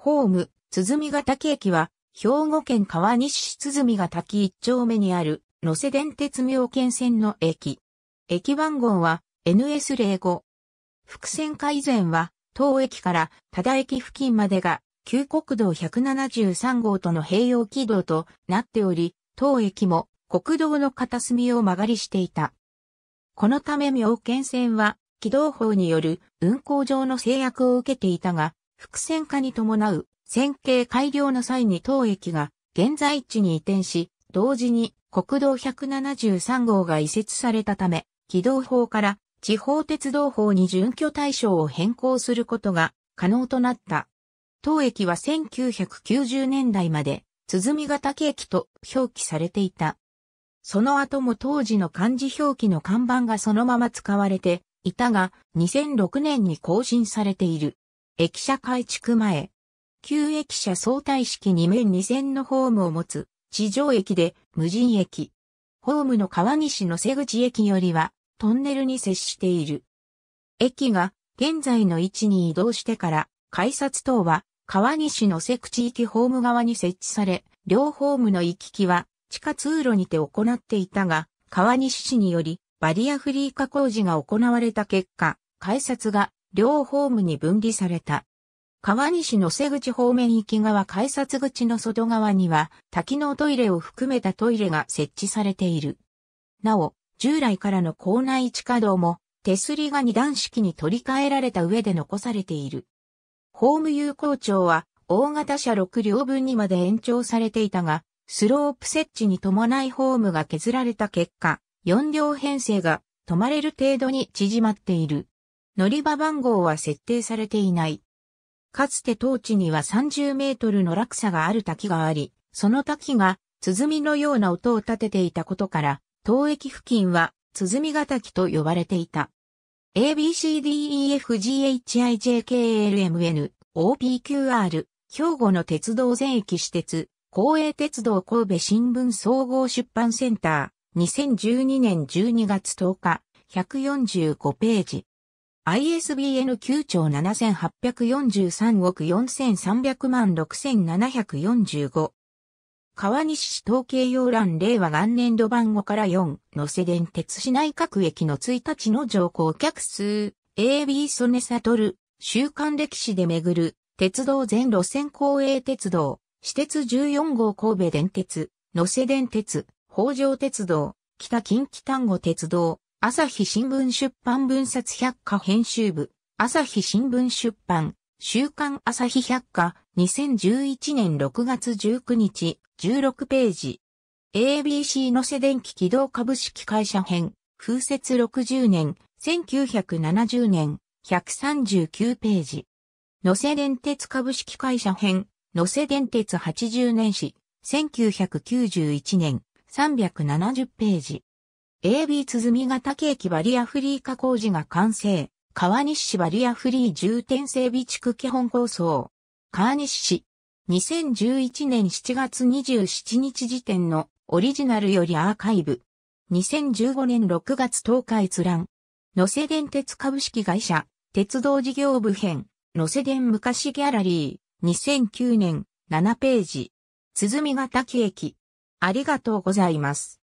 ホーム、鼓ヶ滝駅は、兵庫県川西市鼓ヶ滝一丁目にある、野瀬電鉄妙見線の駅。駅番号は NS05。伏線改善は、当駅から多田駅付近までが、旧国道173号との併用軌道となっており、当駅も国道の片隅を曲がりしていた。このため妙見線は、軌道法による運行上の制約を受けていたが、伏線化に伴う線形改良の際に当駅が現在地に移転し、同時に国道173号が移設されたため、軌道法から地方鉄道法に準拠対象を変更することが可能となった。当駅は1990年代まで、鼓ヶ岳駅と表記されていた。その後も当時の漢字表記の看板がそのまま使われていたが、2006年に更新されている。駅舎改築前。旧駅舎相対式2面2線のホームを持つ地上駅で無人駅。ホームの川西の瀬口駅よりはトンネルに接している。駅が現在の位置に移動してから改札等は川西の瀬口駅ホーム側に設置され、両ホームの行き来は地下通路にて行っていたが、川西市によりバリアフリー化工事が行われた結果、改札が両ホームに分離された。川西の瀬口方面行き側改札口の外側には多機能トイレを含めたトイレが設置されている。なお、従来からの校内地下道も手すりが二段式に取り替えられた上で残されている。ホーム有効庁は大型車6両分にまで延長されていたが、スロープ設置に伴いホームが削られた結果、4両編成が止まれる程度に縮まっている。乗り場番号は設定されていない。かつて当地には30メートルの落差がある滝があり、その滝が鼓のような音を立てていたことから、当駅付近は鼓ヶ滝と呼ばれていた。ABCDEFGHIJKLMN、OPQR、兵庫の鉄道全駅私鉄、公営鉄道神戸新聞総合出版センター、2012年12月10日、145ページ。ISBN 9兆7843億4300万6745。川西市統計要欄令和元年度番号から4のせ電鉄市内各駅の1日の乗降客数 AB 曽根悟週刊歴史で巡る鉄道全路線公営鉄道私鉄14号神戸電鉄野瀬電鉄北条鉄道北近畿丹後鉄道朝日新聞出版文冊百科編集部、朝日新聞出版、週刊朝日百科、2011年6月19日、16ページ。ABC のせ電気起動株式会社編、風雪60年、1970年、139ページ。野瀬電鉄株式会社編、野瀬電鉄80年史、1991年、370ページ。AB 鼓型ケーキバリアフリー加工事が完成。川西市バリアフリー重点整備地区基本構想。川西市。2011年7月27日時点のオリジナルよりアーカイブ。2015年6月10日閲覧。野瀬電鉄株式会社、鉄道事業部編、野瀬電昔ギャラリー、2009年、7ページ。鼓型ケーキ。ありがとうございます。